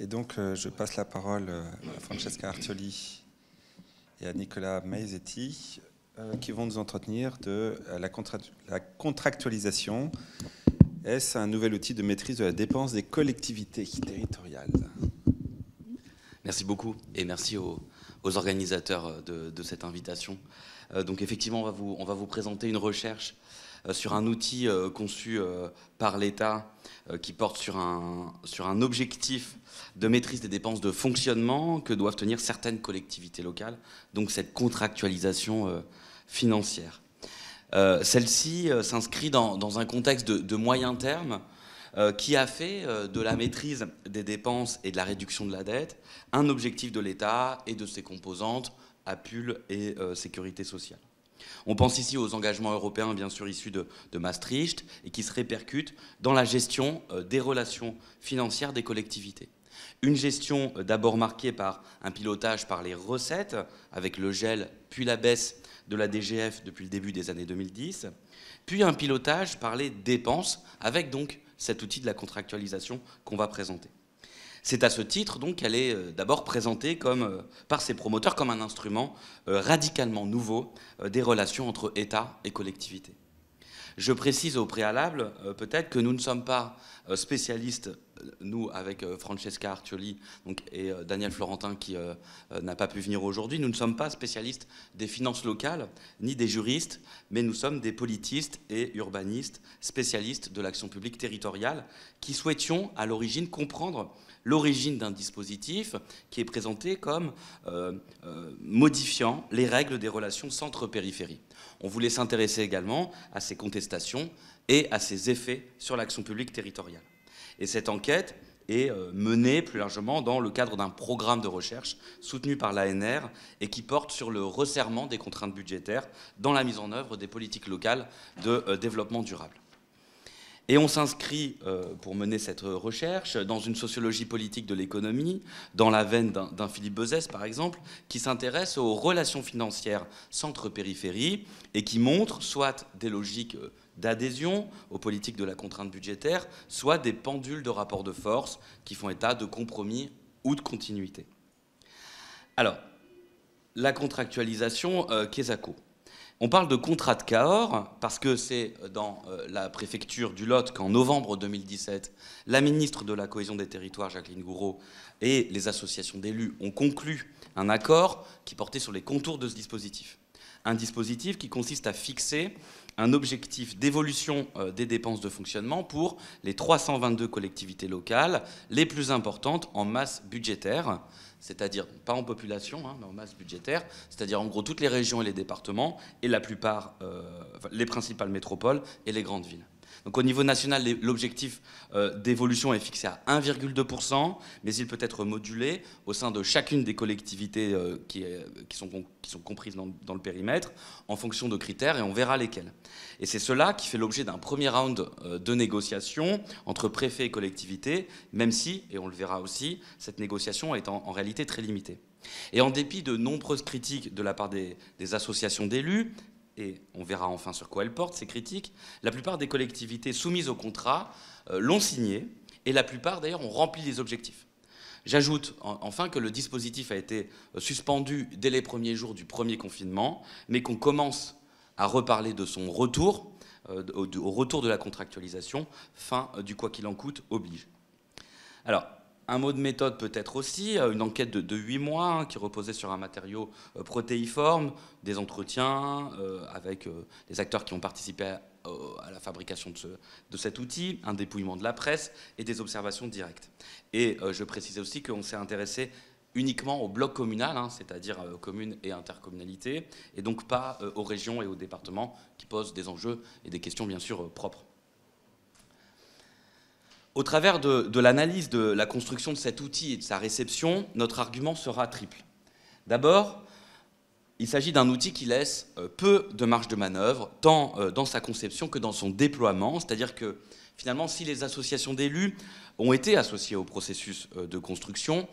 Et donc, euh, je passe la parole euh, à Francesca Artioli et à Nicolas Maizetti, euh, qui vont nous entretenir de la, la contractualisation. Est-ce un nouvel outil de maîtrise de la dépense des collectivités territoriales Merci beaucoup et merci aux, organisateurs de, cette invitation. donc effectivement, vous, on va vous présenter une recherche euh, sur un outil euh, conçu euh, par l'État qui porte sur un, sur un objectif de maîtrise des dépenses de fonctionnement que doivent tenir certaines collectivités locales, donc cette contractualisation financière. Celle-ci s'inscrit dans, un contexte de, moyen terme qui a fait de la maîtrise des dépenses et de la réduction de la dette un objectif de l'État et de ses composantes, APUL et sécurité sociale. On pense ici aux engagements européens, bien sûr, issus de, Maastricht, et qui se répercutent dans la gestion euh, des relations financières des collectivités. Une gestion euh, d'abord marquée par un pilotage par les recettes, avec le gel puis la baisse de la DGF depuis le début des années 2010, puis un pilotage par les dépenses, avec donc cet outil de la contractualisation qu'on va présenter. C'est à ce titre donc qu'elle est euh, d'abord présentée comme, euh, par ses promoteurs comme un instrument euh, radicalement nouveau des relations entre État et collectivité. Je précise au préalable peut-être que nous ne sommes pas spécialistes, nous avec Francesca Artioli et Daniel Florentin qui n'a pas pu venir aujourd'hui, nous ne sommes pas spécialistes des finances locales ni des juristes, mais nous sommes des politistes et urbanistes spécialistes de l'action publique territoriale qui souhaitions à l'origine comprendre l'origine d'un dispositif qui est présenté comme euh, euh, modifiant les règles des relations centre-périphérie. On voulait s'intéresser également à ces contestations et à ses effets sur l'action publique territoriale. Et cette enquête est euh, menée plus largement dans le cadre d'un programme de recherche soutenu par l'ANR et qui porte sur le resserrement des contraintes budgétaires dans la mise en œuvre des politiques locales de développement durable. Et on s'inscrit, euh, pour mener cette recherche, dans une sociologie politique de l'économie, dans la veine d'un Philippe Bezès, par exemple, qui s'intéresse aux relations financières centre-périphérie et qui montre soit des logiques euh, d'adhésion aux politiques de la contrainte budgétaire, soit des pendules de rapport de force qui font état de compromis ou de continuité. Alors, la contractualisation, euh, on parle de contrat de Cahors parce que c'est euh, dans euh, la préfecture du Lot qu'en novembre 2017, la ministre de la Cohésion des Territoires, Jacqueline Gouraud, et les associations d'élus ont conclu un accord qui portait sur les contours de ce dispositif. Un dispositif qui consiste à fixer un objectif d'évolution euh, des dépenses de fonctionnement pour les 322 collectivités locales les plus importantes en masse budgétaire c'est-à-dire pas en population, hein, mais en masse budgétaire, c'est-à-dire en gros toutes les régions et les départements, et la plupart, euh, les principales métropoles et les grandes villes. Donc au niveau national, l'objectif euh, d'évolution est fixé à 1,2%, mais il peut être modulé au sein de chacune des collectivités euh, euh, qui, sont, comprises dans, le périmètre, en fonction de critères, et on verra lesquels. Et c'est cela qui fait l'objet d'un premier round de négociation entre préfets et collectivités, même si, et on le verra aussi, cette négociation est en réalité très limitée. Et en dépit de nombreuses critiques de la part des associations d'élus, et on verra enfin sur quoi elle porte ces critiques, la plupart des collectivités soumises au contrat euh, l'ont signé, et la plupart d'ailleurs ont rempli les objectifs. J'ajoute enfin que le dispositif a été euh, suspendu dès les premiers jours du premier confinement, mais qu'on commence à reparler de son retour, euh, au retour de la contractualisation, fin du quoi qu'il en coûte oblige. Alors, un mot de méthode peut-être aussi, euh, une enquête de, de 8 mois hein, qui reposait sur un matériau euh, protéiforme, des entretiens euh, avec les acteurs qui ont participé à, la fabrication de, cet outil, un dépouillement de la presse et des observations directes. Et je précisais aussi qu'on s'est intéressé uniquement au bloc communal, hein, c'est-à-dire commune communes et intercommunalités, et donc pas aux régions et aux départements qui posent des enjeux et des questions bien sûr propres. Au travers de, l'analyse de la construction de cet outil et de sa réception, notre argument sera triple. D'abord, il s'agit d'un outil qui laisse euh, peu de marge de manœuvre, tant euh, dans sa conception que dans son déploiement. C'est-à-dire que finalement, si les associations d'élus ont été associées au processus euh, de construction,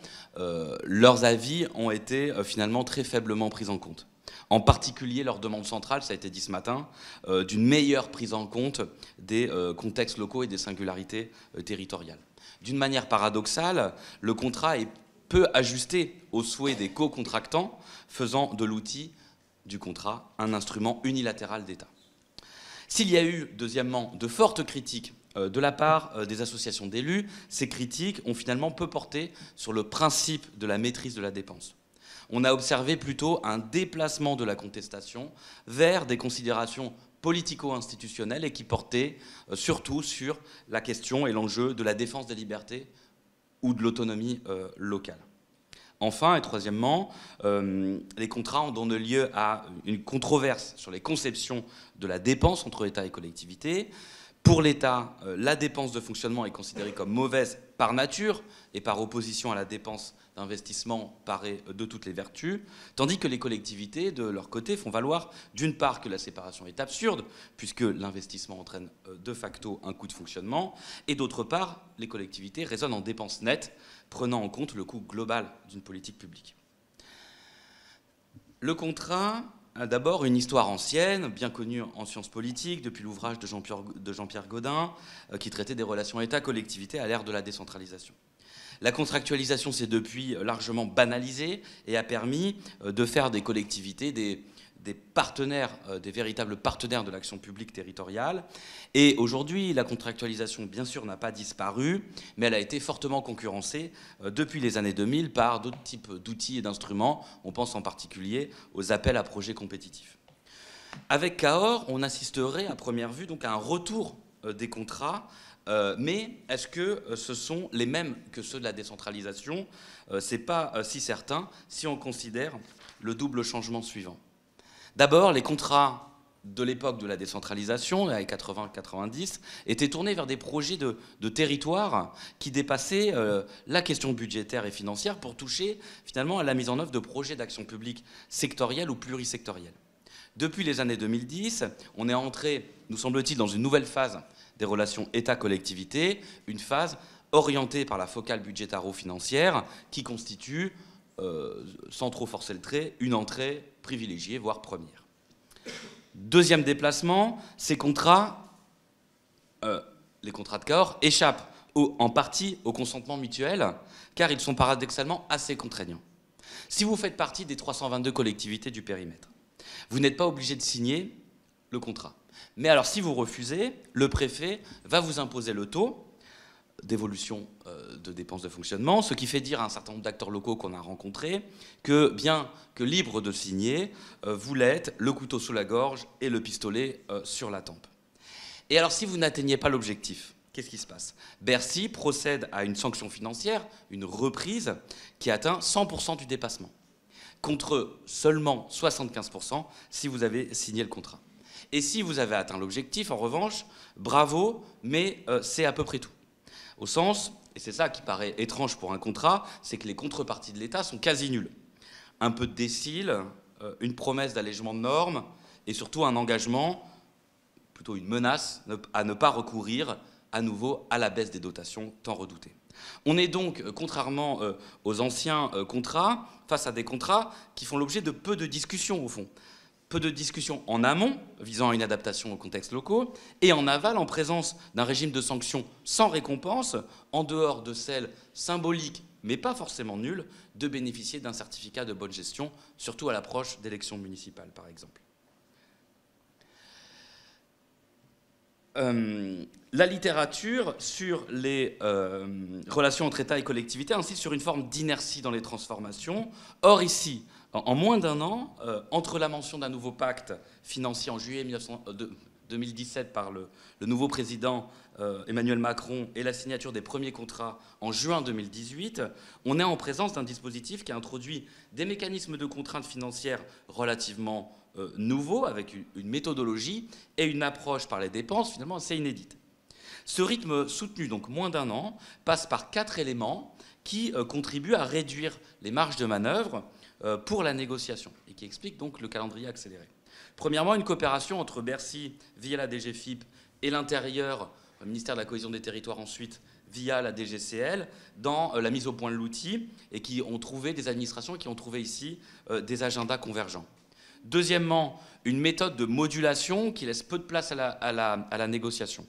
leurs avis ont été finalement très faiblement pris en compte. En particulier leur demande centrale, ça a été dit ce matin, euh, d'une meilleure prise en compte des euh, contextes locaux et des singularités euh, territoriales. D'une manière paradoxale, le contrat est peu ajusté aux souhaits des co-contractants, faisant de l'outil du contrat un instrument unilatéral d'État. S'il y a eu, deuxièmement, de fortes critiques de la part des associations d'élus, ces critiques ont finalement peu porté sur le principe de la maîtrise de la dépense on a observé plutôt un déplacement de la contestation vers des considérations politico-institutionnelles et qui portaient euh, surtout sur la question et l'enjeu de la défense des libertés ou de l'autonomie euh, locale. Enfin, et troisièmement, euh, les contrats ont donné lieu à une controverse sur les conceptions de la dépense entre État et collectivités, pour l'État, euh, la dépense de fonctionnement est considérée comme mauvaise par nature et par opposition à la dépense d'investissement parée euh, de toutes les vertus, tandis que les collectivités, de leur côté, font valoir d'une part que la séparation est absurde, puisque l'investissement entraîne euh, de facto un coût de fonctionnement, et d'autre part, les collectivités raisonnent en dépenses nettes, prenant en compte le coût global d'une politique publique. Le contrat ah, d'abord, une histoire ancienne, bien connue en sciences politiques, depuis l'ouvrage de Jean-Pierre Godin, euh, qui traitait des relations État-collectivité à l'ère de la décentralisation. La contractualisation s'est depuis euh, largement banalisée et a permis euh, de faire des collectivités des, des partenaires, euh, des véritables partenaires de l'action publique territoriale. Et aujourd'hui, la contractualisation, bien sûr, n'a pas disparu, mais elle a été fortement concurrencée euh, depuis les années 2000 par d'autres types d'outils et d'instruments. On pense en particulier aux appels à projets compétitifs. Avec Cahors, on assisterait à première vue donc à un retour euh, des contrats mais est-ce que ce sont les mêmes que ceux de la décentralisation C'est pas si certain si on considère le double changement suivant. D'abord, les contrats de l'époque de la décentralisation, les années 80-90, étaient tournés vers des projets de, territoire qui dépassaient euh, la question budgétaire et financière pour toucher finalement à la mise en œuvre de projets d'action publique sectorielle ou plurisectorielle. Depuis les années 2010, on est entré, nous semble-t-il, dans une nouvelle phase des relations État-collectivité, une phase orientée par la focale budgétaro-financière qui constitue, euh, sans trop forcer le trait, une entrée privilégiés voire première. Deuxième déplacement, ces contrats, euh, les contrats de corps, échappent en partie au consentement mutuel, car ils sont paradoxalement assez contraignants. Si vous faites partie des 322 collectivités du périmètre, vous n'êtes pas obligé de signer le contrat. Mais alors si vous refusez, le préfet va vous imposer le taux, d'évolution euh, de dépenses de fonctionnement, ce qui fait dire à un certain nombre d'acteurs locaux qu'on a rencontrés que, bien que libre de signer, euh, vous l'êtes, le couteau sous la gorge et le pistolet euh, sur la tempe. Et alors si vous n'atteignez pas l'objectif, qu'est-ce qui se passe Bercy procède à une sanction financière, une reprise, qui atteint 100% du dépassement, contre seulement 75% si vous avez signé le contrat. Et si vous avez atteint l'objectif, en revanche, bravo, mais c'est à peu près tout. Au sens, et c'est ça qui paraît étrange pour un contrat, c'est que les contreparties de l'État sont quasi nulles. Un peu de décile, euh, une promesse d'allègement de normes, et surtout un engagement, plutôt une menace, à ne pas recourir à nouveau à la baisse des dotations tant redoutée. On est donc, euh, contrairement euh, aux anciens contrats, face à des contrats qui font l'objet de peu de discussions au fond peu de discussions en amont, visant à une adaptation aux contextes locaux, et en aval, en présence d'un régime de sanctions sans récompense, en dehors de celle symbolique, mais pas forcément nulle, de bénéficier d'un certificat de bonne gestion, surtout à l'approche d'élections municipales, par exemple. Euh, la littérature sur les euh, relations entre États et collectivité insiste sur une forme d'inertie dans les transformations. Or, ici, en moins d'un an, euh, entre la mention d'un nouveau pacte financier en juillet 2017 euh, par le, nouveau président euh, Emmanuel Macron et la signature des premiers contrats en juin 2018, on est en présence d'un dispositif qui a introduit des mécanismes de contraintes financières relativement nouveaux, avec une, méthodologie et une approche par les dépenses finalement assez inédite. Ce rythme soutenu, donc moins d'un an, passe par quatre éléments qui contribuent à réduire les marges de manœuvre euh, pour la négociation et qui explique donc le calendrier accéléré. Premièrement, une coopération entre Bercy via la DGFIP et l'intérieur, le euh, ministère de la cohésion des territoires ensuite via la DGCL dans euh, la mise au point de l'outil et qui ont trouvé des administrations qui ont trouvé ici des agendas convergents. Deuxièmement, une méthode de modulation qui laisse peu de place à la négociation.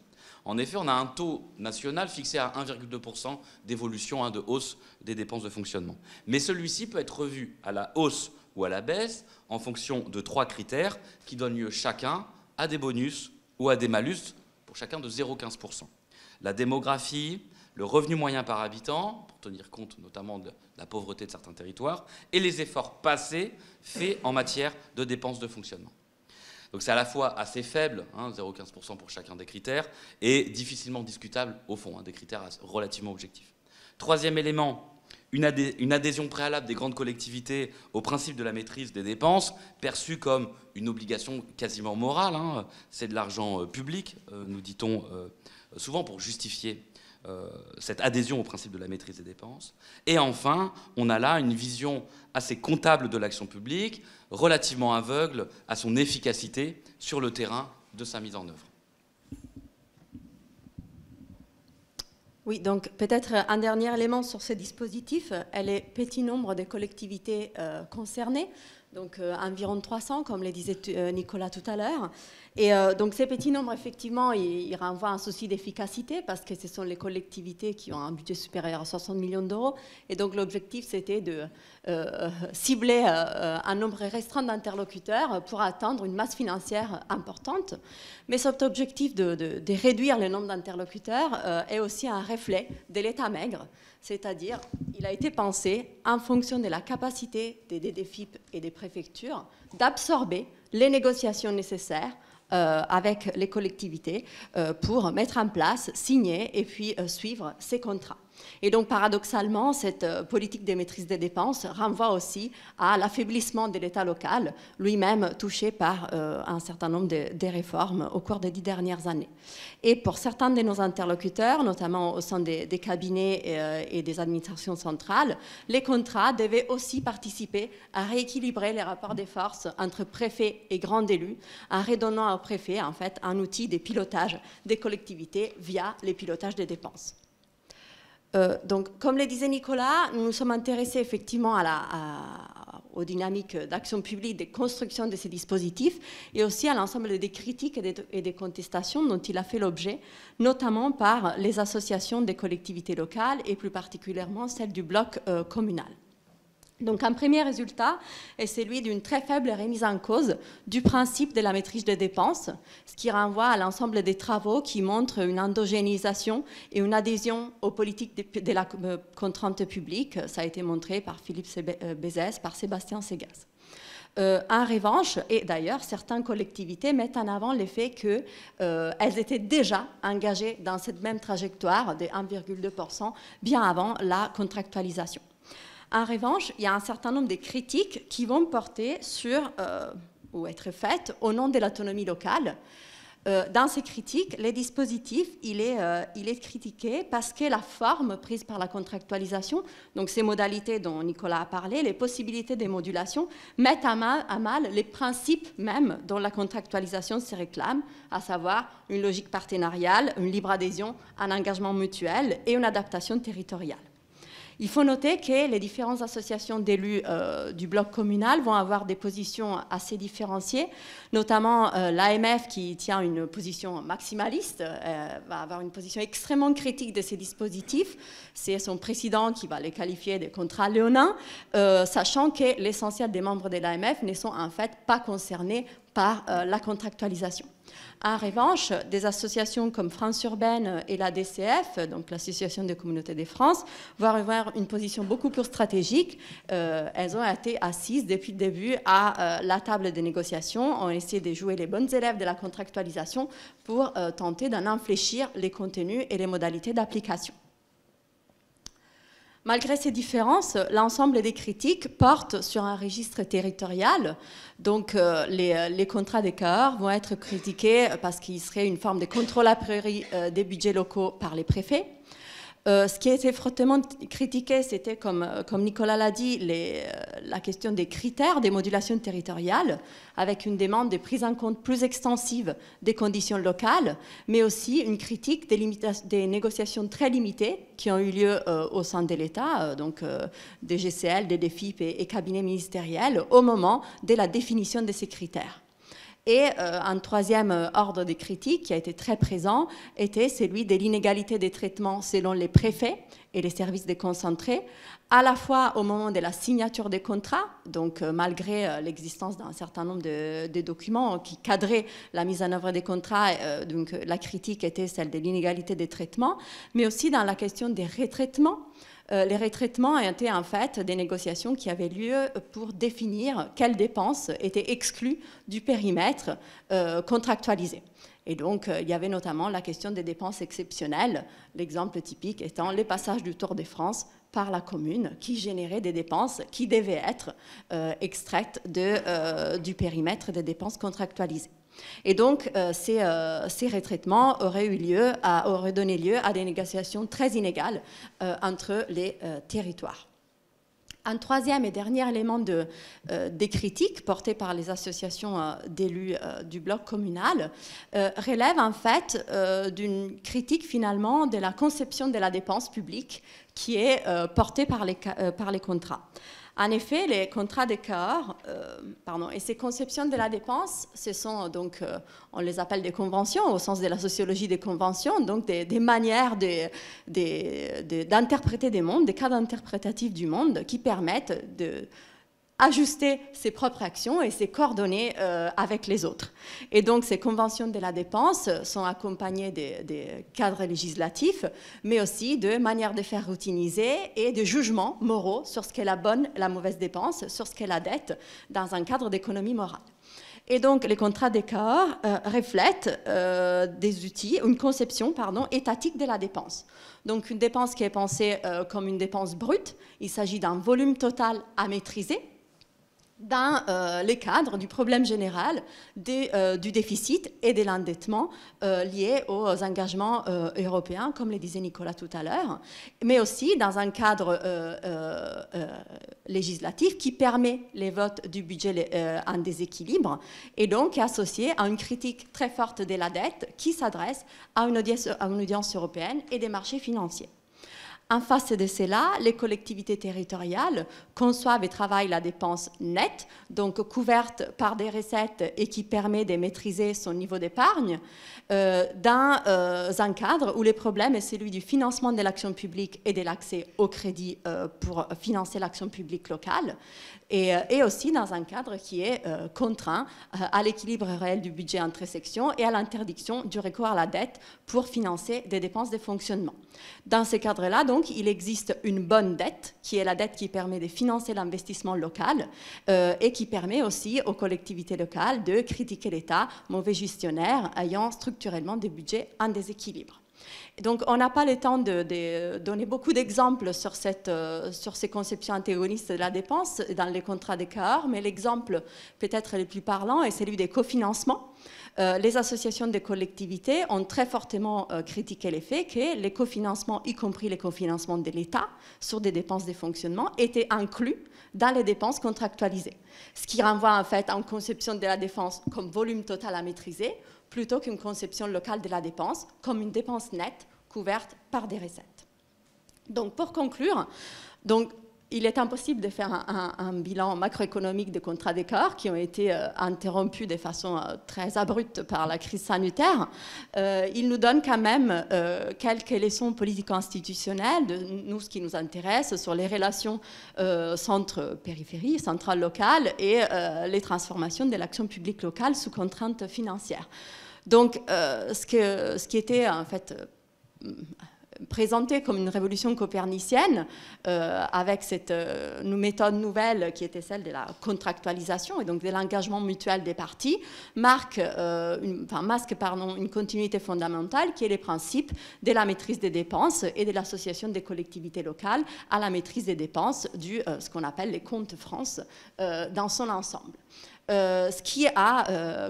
En effet, on a un taux national fixé à 1,2% d'évolution, hein, de hausse des dépenses de fonctionnement. Mais celui-ci peut être revu à la hausse ou à la baisse en fonction de trois critères qui donnent lieu chacun à des bonus ou à des malus pour chacun de 0,15%. La démographie, le revenu moyen par habitant, pour tenir compte notamment de la pauvreté de certains territoires, et les efforts passés faits en matière de dépenses de fonctionnement. Donc c'est à la fois assez faible, 0,15% hein, pour chacun des critères, et difficilement discutable au fond, hein, des critères relativement objectifs. Troisième élément, une, adhésion préalable des grandes collectivités au principe de la maîtrise des dépenses, perçue comme une obligation quasiment morale, hein. c'est de l'argent euh, public, euh, nous dit-on euh, souvent pour justifier euh, cette adhésion au principe de la maîtrise des dépenses. Et enfin, on a là une vision assez comptable de l'action publique, relativement aveugle à son efficacité sur le terrain de sa mise en œuvre. Oui, donc peut-être un dernier élément sur ce dispositif, elle est petit nombre de collectivités euh, concernées, donc euh, environ 300, comme le disait Nicolas tout à l'heure. Et euh, donc ces petits nombres, effectivement, ils, renvoient à un souci d'efficacité parce que ce sont les collectivités qui ont un budget supérieur à 60 millions d'euros. Et donc l'objectif, c'était de euh, euh, cibler un nombre restreint d'interlocuteurs pour atteindre une masse financière importante. Mais cet objectif de, de réduire le nombre d'interlocuteurs est aussi un reflet de l'État maigre. C'est-à-dire, il a été pensé en fonction de la capacité des DDFIP et des préfectures d'absorber les négociations nécessaires euh, avec les collectivités euh, pour mettre en place, signer et puis euh, suivre ces contrats. Et donc, paradoxalement, cette euh, politique des maîtrises des dépenses renvoie aussi à l'affaiblissement de l'État local, lui-même touché par euh, un certain nombre de, réformes au cours des dix dernières années. Et pour certains de nos interlocuteurs, notamment au sein des, cabinets euh, et des administrations centrales, les contrats devaient aussi participer à rééquilibrer les rapports des forces entre préfets et grands élus, en redonnant aux préfet, en fait un outil de pilotage des collectivités via les pilotages des dépenses. Euh, donc, comme le disait Nicolas, nous nous sommes intéressés effectivement aux dynamiques d'action publique, des constructions de ces dispositifs, et aussi à l'ensemble des critiques et des, contestations dont il a fait l'objet, notamment par les associations des collectivités locales et plus particulièrement celles du bloc euh, communal. Donc un premier résultat est celui d'une très faible remise en cause du principe de la maîtrise des dépenses, ce qui renvoie à l'ensemble des travaux qui montrent une endogénisation et une adhésion aux politiques de la euh, contrainte publique. Ça a été montré par Philippe euh, Bézès, par Sébastien Segas. Euh, en revanche, et d'ailleurs, certaines collectivités mettent en avant le fait qu'elles étaient déjà engagées dans cette même trajectoire de 1,2% bien avant la contractualisation. En revanche, il y a un certain nombre de critiques qui vont porter sur, euh, ou être faites, au nom de l'autonomie locale. Euh, dans ces critiques, les dispositifs, il est, euh, il est critiqué parce que la forme prise par la contractualisation, donc ces modalités dont Nicolas a parlé, les possibilités des modulations, mettent à mal, à mal les principes même dont la contractualisation se réclame, à savoir une logique partenariale, une libre adhésion, un engagement mutuel et une adaptation territoriale. Il faut noter que les différentes associations d'élus euh, du bloc communal vont avoir des positions assez différenciées, notamment euh, l'AMF qui tient une position maximaliste, euh, va avoir une position extrêmement critique de ces dispositifs. C'est son président qui va les qualifier de contrats léonins, sachant que l'essentiel des membres de l'AMF ne sont en fait pas concernés par euh, la contractualisation. En revanche, des associations comme France Urbaine et la DCF, donc l'Association des communautés de France, vont avoir une position beaucoup plus stratégique. Euh, elles ont été assises depuis le début à euh, la table des négociations, ont essayé de jouer les bonnes élèves de la contractualisation pour tenter d'en infléchir les contenus et les modalités d'application. Malgré ces différences, l'ensemble des critiques porte sur un registre territorial. Donc euh, euh, les, contrats des vont être critiqués parce qu'ils seraient une forme de contrôle a priori euh, des budgets locaux par les préfets. Euh, ce qui était fortement critiqué, c'était, euh, comme, Nicolas l'a dit, euh, la question des critères des modulations territoriales, avec une demande de prise en compte plus extensive des conditions locales, mais aussi une critique des, des négociations très limitées qui ont eu lieu au sein de l'État, donc des GCL, des DFIP et cabinets ministériels, au moment de la définition de ces critères. Et euh, un troisième euh, ordre de critiques qui a été très présent était celui de l'inégalité des traitements selon les préfets et les services déconcentrés, à la fois au moment de la signature des contrats, donc euh, malgré l'existence d'un certain nombre de, documents qui cadraient la mise en œuvre des contrats, donc la critique était celle de l'inégalité des traitements, mais aussi dans la question des retraitements. Euh, les retraitements étaient en fait des négociations qui avaient lieu pour définir quelles dépenses étaient exclues du périmètre euh, contractualisé. Et donc, euh, il y avait notamment la question des dépenses exceptionnelles, l'exemple typique étant les passages du Tour de France par la commune, qui générait des dépenses qui devaient être extraites du périmètre des dépenses contractualisées. Et donc, euh, euh, ces, retraitements auraient, eu lieu donné lieu à des négociations très inégales euh, entre les territoires. Un troisième et dernier élément des critiques portées par les associations d'élus du bloc communal relève en fait d'une critique finalement de la conception de la dépense publique qui est portée par les contrats. En effet, les contrats de corps euh, et ces conceptions de la dépense, ce sont euh, donc, euh, on les appelle des conventions au sens de la sociologie des conventions, donc des, manières d'interpréter des mondes, des cadres interprétatifs du monde qui permettent de ajuster ses propres actions et ses coordonnées euh, avec les autres. Et donc ces conventions de la dépense euh, sont accompagnées des, cadres législatifs, mais aussi de manières de faire routiniser et de jugements moraux sur ce qu'est la bonne et la mauvaise dépense, sur ce qu'est la dette, dans un cadre d'économie morale. Et donc, les contrats des euh, reflètent des outils, une conception pardon, étatique de la dépense. Donc, une dépense qui est pensée comme une dépense brute, il s'agit d'un volume total à maîtriser dans euh, le les cadres du problème général euh, du déficit et de l'endettement euh, lié liés aux engagements européens, comme le disait Nicolas tout à l'heure, mais aussi dans un cadre législatif qui permet les votes du budget en déséquilibre et donc associé à une critique très forte de la dette qui s'adresse à une audience européenne et des marchés financiers. En face de cela, les collectivités territoriales conçoivent et travaillent la dépense nette, donc couverte par des recettes et qui permet de maîtriser son niveau d'épargne, euh, dans euh, un cadre où le problème est celui du financement de l'action publique et de l'accès au crédit euh, pour financer l'action publique locale, et, et, aussi dans un cadre qui est contraint à l'équilibre réel du budget entre sections et à l'interdiction du recours à la dette pour financer des dépenses de fonctionnement. Dans ces cadres là donc, donc, il existe une bonne dette, qui est la dette qui permet de financer l'investissement local euh, et qui permet aussi aux collectivités locales de critiquer l'État, mauvais gestionnaire, ayant structurellement des budgets en déséquilibre. Donc, on n'a pas le temps de, donner beaucoup d'exemples sur, euh, sur ces conceptions antagonistes de la dépense dans les contrats des mais l'exemple peut-être le plus parlant est celui des cofinancements. Euh, les associations de collectivités ont très fortement euh, critiqué le fait que les cofinancements, y compris les cofinancements de l'État sur des dépenses de fonctionnement, étaient inclus dans les dépenses contractualisées. Ce qui renvoie en fait à une conception de la défense comme volume total à maîtriser, plutôt qu'une conception locale de la dépense comme une dépense nette couverte par des recettes. Donc pour conclure, donc, il est impossible de faire un, bilan macroéconomique des contrats d'écart qui ont été euh, interrompus de façon euh, très abrupte par la crise sanitaire. Euh, il nous donne quand même quelques leçons politiques institutionnelles de nous, ce qui nous intéresse sur les relations centre-périphérie, centrale-locale et les transformations de l'action publique locale sous contrainte financière. Donc, ce, que, ce qui était en fait présentée comme une révolution copernicienne, euh, avec cette euh, méthode nouvelle qui était celle de la contractualisation et donc de l'engagement mutuel des partis, marque, euh, enfin, masque pardon, une continuité fondamentale qui est les principes de la maîtrise des dépenses et de l'association des collectivités locales à la maîtrise des dépenses du ce qu'on appelle les comptes France dans son ensemble. Euh, ce qui a euh,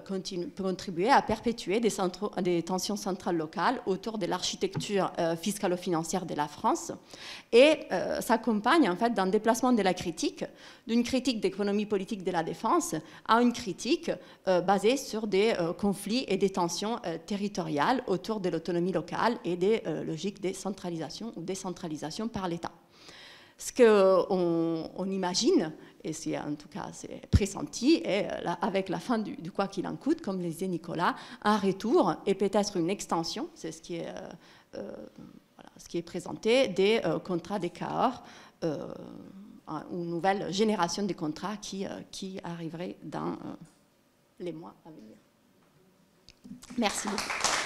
contribué à perpétuer des, tensions centrales locales autour de l'architecture euh, fiscale ou financière de la France et s'accompagne en fait d'un déplacement de la critique, d'une critique d'économie politique de la défense à une critique basée sur des conflits et des tensions territoriales autour de l'autonomie locale et des logiques de centralisation ou décentralisation par l'État. Ce qu'on on imagine, et c'est en tout cas pressenti, et euh, avec la fin du, quoi qu'il en coûte, comme le disait Nicolas, un retour et peut-être une extension, c'est ce qui est, euh, euh, présenté, des contrats des CAOR, une nouvelle génération de contrats qui, qui arriverait dans les mois à venir. Merci beaucoup.